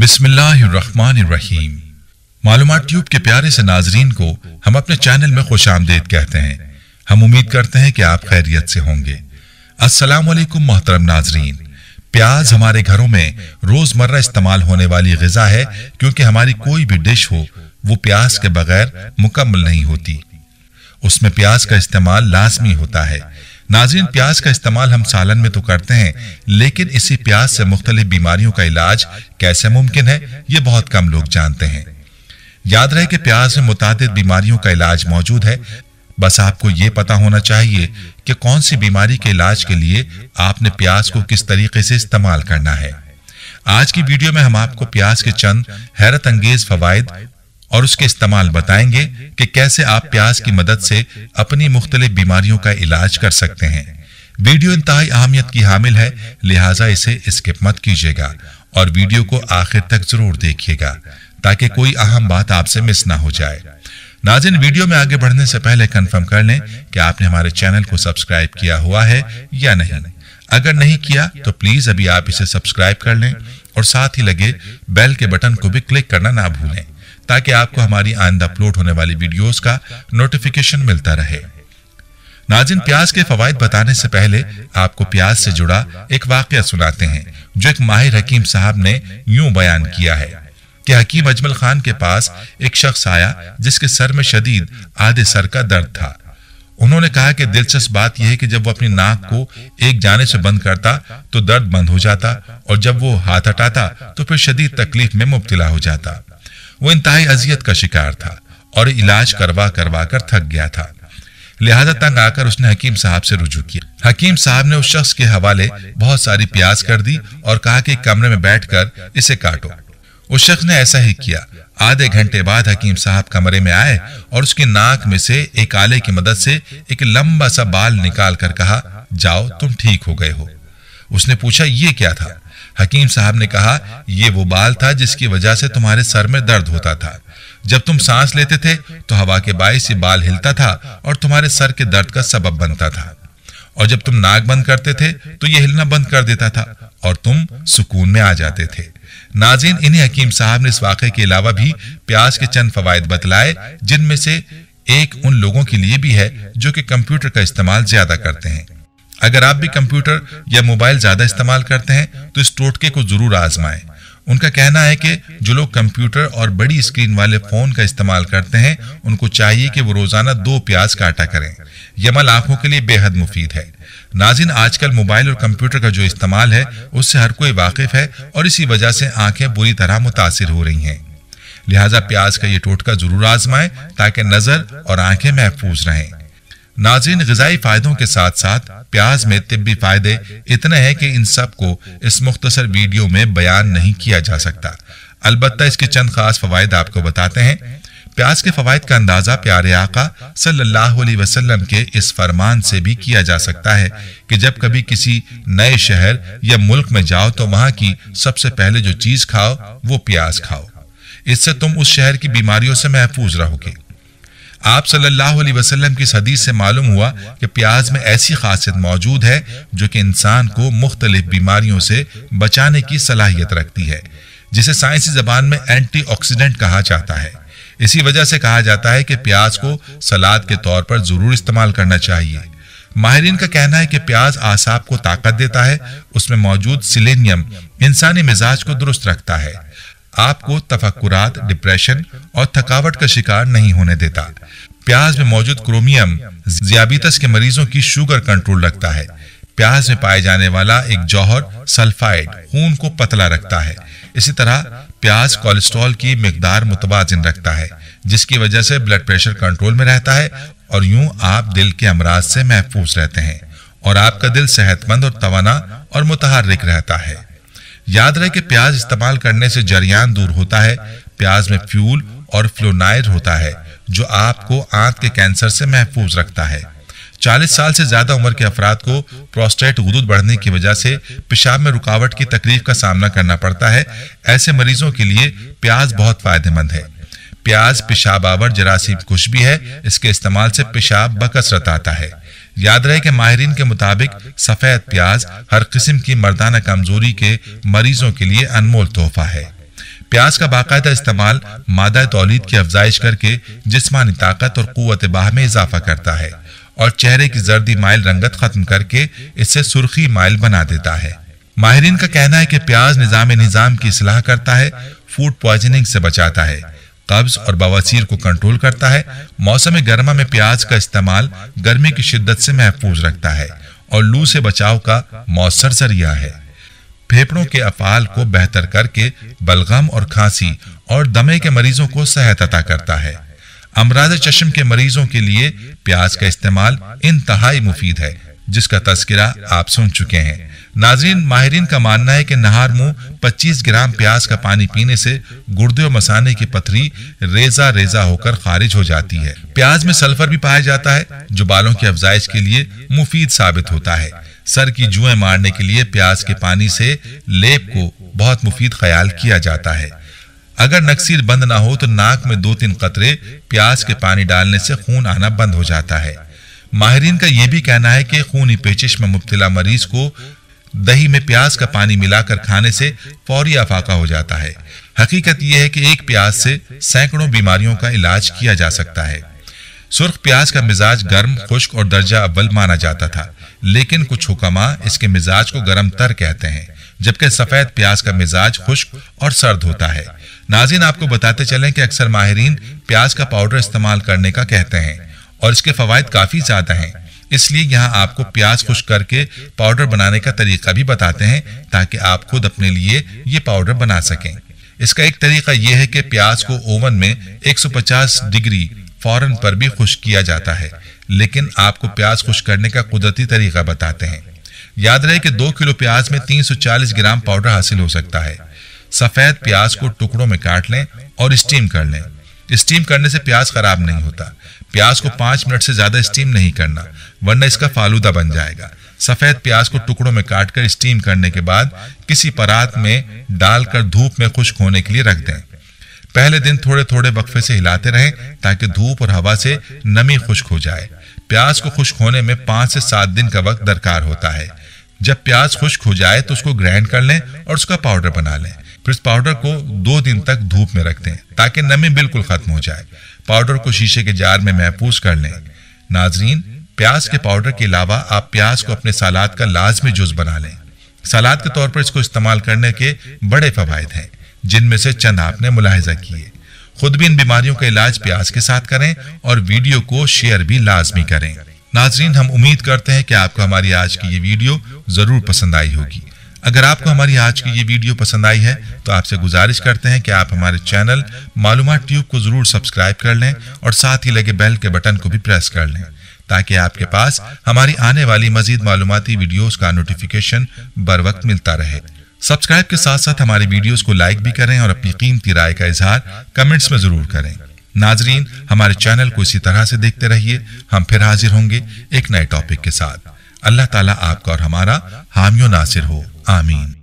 बिस्मिल्लाहिर्रहमानिर्रहीम मालूम ट्यूब के प्यारे से नाजरीन को हम अपने चैनल में खुश आमदेद कहते हैं हम उम्मीद करते हैं कि आप खैरियत से होंगे अस्सलाम वालेकुम मोहतरम नाजरीन प्याज हमारे घरों में रोजमर्रा इस्तेमाल होने वाली गजा है क्योंकि हमारी कोई भी डिश हो वो प्याज के बगैर मुकम्मल नहीं होती उसमें प्याज का इस्तेमाल लाजमी होता है नाजिन प्याज का इस्तेमाल हम सालन में तो करते हैं लेकिन इसी प्याज से मुख्तलिफ बीमारियों का इलाज कैसे मुमकिन है ये बहुत कम लोग जानते हैं याद रहे कि प्याज में मुतद बीमारियों का इलाज मौजूद है बस आपको ये पता होना चाहिए कि कौन सी बीमारी के इलाज के लिए आपने प्याज को किस तरीके से इस्तेमाल करना है आज की वीडियो में हम आपको प्याज के चंद हैरत अंगेज फवायद और उसके इस्तेमाल बताएंगे कि कैसे आप प्याज की मदद से अपनी मुख्तलिफ बीमारियों का इलाज कर सकते हैं वीडियो इंतहाई अहमियत की हामिल है लिहाजा इसे स्किप मत कीजिएगा और वीडियो को आखिर तक जरूर देखिएगा ताकि कोई अहम बात आपसे मिस ना हो जाए नाजिन वीडियो में आगे बढ़ने से पहले कंफर्म कर लें कि आपने हमारे चैनल को सब्सक्राइब किया हुआ है या नहीं अगर नहीं किया तो प्लीज अभी आप इसे सब्सक्राइब कर लें और साथ ही लगे बेल के बटन को भी क्लिक करना ना भूलें ताकि आपको हमारी आइंदा अपलोड होने वाली वीडियोस का नोटिफिकेशन मिलता रहे नाजिन प्याज के फवायद बताने से पहले आपको प्याज से जुड़ा एक वाक्य सुनाते हैं जो एक माहिर हकीम साहब ने यूं बयान किया है कि हकीम अजमल खान के पास एक शख्स आया जिसके सर में शदीद आधे सर का दर्द था उन्होंने कहा कि दिलचस्प बात यह है कि जब वो अपनी नाक को एक जाने से बंद करता तो दर्द बंद हो जाता और जब वो हाथ हटाता तो फिर शदीद तकलीफ में मुबतला हो जाता वो इंतहाई अजियत का शिकार था और इलाज करवा करवा कर थक गया था लिहाजा तंग आकर उसने हकीम साहब से रुजू किया हकीम साहब ने उस शख्स के हवाले बहुत सारी प्याज कर दी और कहा कि कमरे में बैठकर इसे काटो उस शख्स ने ऐसा ही किया आधे घंटे बाद हकीम साहब कमरे में आए और उसकी नाक में से एक आले की मदद से एक लंबा सा बाल निकाल कर कहा जाओ तुम ठीक हो गए हो उसने पूछा ये क्या था हकीम साहब ने कहा ये वो बाल था जिसकी वजह से तुम्हारे सर में दर्द होता था जब तुम सांस लेते थे तो हवा के बायस ये बाल हिलता था और तुम्हारे सर के दर्द का सबब बनता था और जब तुम नाक बंद करते थे तो ये हिलना बंद कर देता था और तुम सुकून में आ जाते थे नाजिन इन्हें हकीम साहब ने इस वाक़े के अलावा भी प्याज के चंद फवायद बतलाए जिनमें से एक उन लोगों के लिए भी है जो कि कंप्यूटर का इस्तेमाल ज्यादा करते हैं अगर आप भी कंप्यूटर या मोबाइल ज्यादा इस्तेमाल करते हैं तो इस टोटके को जरूर आजमाएं उनका कहना है कि जो लोग कंप्यूटर और बड़ी स्क्रीन वाले फोन का इस्तेमाल करते हैं उनको चाहिए कि वो रोजाना दो प्याज काटा करें यह अमल आंखों के लिए बेहद मुफीद है नाजिन आजकल मोबाइल और कंप्यूटर का जो इस्तेमाल है उससे हर कोई वाकिफ है और इसी वजह से आंखें बुरी तरह मुतासर हो रही हैं लिहाजा प्याज का ये टोटका जरूर आजमाएं ताकि नजर और आंखें महफूज रहें नाजिन गजाई फायदों के साथ साथ प्याज में तिब्बी फायदे इतने हैं कि इन सब को इस मुख्तसर वीडियो में बयान नहीं किया जा सकता अलबत्ता इसके चंद खास फवायद आपको बताते हैं प्याज के फवायद का अंदाजा प्यारे आका सल्लल्लाहु अलैहि वसल्लम के इस फरमान से भी किया जा सकता है कि जब कभी किसी नए शहर या मुल्क में जाओ तो वहां की सबसे पहले जो चीज खाओ वो प्याज खाओ इससे तुम उस शहर की बीमारियों से महफूज रहोगे आप सल्लल्लाहु अलैहि वसल्लम की हदीस से मालूम हुआ कि प्याज में ऐसी खासियत मौजूद है जो कि इंसान को मुख्तलिफ बीमारियों से बचाने की सलाहियत रखती है जिसे साइंसी जबान में ऑक्सीडेंट कहा जाता है इसी वजह से कहा जाता है कि प्याज को सलाद के तौर पर जरूर इस्तेमाल करना चाहिए माहरीन का कहना है कि प्याज आसाब को ताकत देता है उसमें मौजूद सिलेनियम इंसानी मिजाज को दुरुस्त रखता है आपको तफक्रात डिप्रेशन और थकावट का शिकार नहीं होने देता प्याज में मौजूद क्रोमियम जियाबीतस के मरीजों की शुगर कंट्रोल रखता है प्याज में पाए जाने वाला एक जौहर सल्फाइड खून को पतला रखता है इसी तरह प्याज कोलेस्ट्रॉल की मकदार मुतवाजन रखता है जिसकी वजह से ब्लड प्रेशर कंट्रोल में रहता है और यूं आप दिल के अमराज से महफूज रहते हैं और आपका दिल सेहतमंद और तवाना और मुतहरिक रहता है याद रहे कि प्याज इस्तेमाल करने से जरियान दूर होता है प्याज में फ्यूल और फ्लोनाइड होता है जो आपको आंत के कैंसर से महफूज रखता है 40 साल से ज्यादा उम्र के अफराद को प्रोस्टेट उदूद बढ़ने की वजह से पेशाब में रुकावट की तकलीफ का सामना करना पड़ता है ऐसे मरीजों के लिए प्याज बहुत फायदेमंद है प्याज पेशाब आवर जरासीम खुश भी है इसके इस्तेमाल से पेशाब बकसरत आता है याद रहे कि माहरीन के मुताबिक सफेद प्याज हर किस्म की मर्दाना कमजोरी के मरीजों के लिए अनमोल तोहफा है प्याज का बाकायदा इस्तेमाल मादा तोलीद की अफजाइश करके जिसमानी ताकत और कुत बाह में इजाफा करता है और चेहरे की जर्दी माइल रंगत खत्म करके इससे सुर्खी माइल बना देता है माहरीन का कहना है कि प्याज निजाम निजाम की असलाह करता है फूड पॉइजनिंग से बचाता है कब्ज और बवासीर को कंट्रोल करता है मौसम गर्मा में प्याज का इस्तेमाल गर्मी की शिद्दत से महफूज रखता है और लू से बचाव का मौसर जरिया है फेफड़ों के अफाल को बेहतर करके बलगम और खांसी और दमे के मरीजों को सहायता अता करता है अमराज चश्म के मरीजों के लिए प्याज का इस्तेमाल इंतहाई मुफीद है जिसका तस्करा आप सुन चुके हैं नाजरीन माहरीन का मानना है कि नहार मुंह 25 ग्राम प्याज का पानी पीने से गुर्दे और मसाने की पथरी रेजा रेजा होकर खारिज हो जाती है प्याज में सल्फर भी पाया जाता है जो बालों की अफजाइश के लिए मुफीद साबित होता है सर की जुएं मारने के लिए प्याज के पानी से लेप को बहुत मुफीद ख्याल किया जाता है अगर नक्सीर बंद ना हो तो नाक में दो तीन कतरे प्याज के पानी डालने से खून आना बंद हो जाता है माहरीन का यह भी कहना है कि खूनी पेचिश में मुब्तला मरीज को दही में प्याज का पानी मिलाकर खाने से फौरी अफाका हो जाता है हकीकत यह है कि एक प्याज से सैकड़ों बीमारियों का इलाज किया जा सकता है सुर्ख प्याज का मिजाज गर्म खुश्क और दर्जा अव्वल माना जाता था लेकिन कुछ हुकमा इसके मिजाज को गर्म तर कहते हैं जबकि सफेद प्याज का मिजाज खुश्क और सर्द होता है नाजिन आपको बताते चलें कि अक्सर माहरीन प्याज का पाउडर इस्तेमाल करने का कहते हैं और इसके फवायद काफी ज्यादा हैं इसलिए यहाँ आपको प्याज खुश करके पाउडर बनाने का तरीका भी बताते हैं ताकि आप खुद अपने लिए ये पाउडर बना सकें इसका एक तरीका यह है कि प्याज को ओवन में 150 डिग्री फौरन पर भी खुश किया जाता है लेकिन आपको प्याज खुश करने का कुदरती तरीका बताते हैं याद रहे कि दो किलो प्याज में 340 ग्राम पाउडर हासिल हो सकता है सफेद प्याज को टुकड़ों में काट लें और स्टीम कर लें स्टीम करने से प्याज खराब नहीं होता प्याज को पांच मिनट से ज्यादा स्टीम नहीं करना वरना इसका फालूदा बन जाएगा सफेद प्याज को टुकड़ों में काटकर स्टीम करने के बाद किसी परात में डालकर धूप में खुश्क होने के लिए रख दें पहले दिन थोड़े थोड़े वक्फे से हिलाते रहें ताकि धूप और हवा से नमी खुश्क हो जाए प्याज को खुश्क होने में पांच से सात दिन का वक्त दरकार होता है जब प्याज खुश्क हो जाए तो उसको ग्राइंड कर लें और उसका पाउडर बना लें फिर इस पाउडर को दो दिन तक धूप में रख दें ताकि नमी बिल्कुल खत्म हो जाए पाउडर को शीशे के जार में महफूज कर लें नाजरीन प्याज के पाउडर के अलावा आप प्याज को अपने सलाद का लाजमी जूस बना लें सलाद के तौर पर इसको इस्तेमाल करने के बड़े फवायद हैं जिनमें से चंद आपने मुलाहजा किए खुद भी इन बीमारियों का इलाज प्याज के साथ करें और वीडियो को शेयर भी लाजमी करें नाजरीन हम उम्मीद करते हैं कि आपको हमारी आज की ये वीडियो ज़रूर पसंद आई होगी अगर आपको हमारी आज की ये वीडियो पसंद आई है तो आपसे गुजारिश करते हैं कि आप हमारे चैनल मालूम ट्यूब को जरूर सब्सक्राइब कर लें और साथ ही लगे बेल के बटन को भी प्रेस कर लें ताकि आपके पास हमारी आने वाली मजीद मालूमती वीडियोस का नोटिफिकेशन बर वक्त मिलता रहे सब्सक्राइब के साथ साथ हमारे वीडियोस को लाइक भी करें और अपनी कीमती राय का इजहार कमेंट्स में जरूर करें नाजरीन हमारे चैनल को इसी तरह से देखते रहिए हम फिर हाजिर होंगे एक नए टॉपिक के साथ अल्लाह ताला आपका और हमारा हामियों नासिर हो Amém.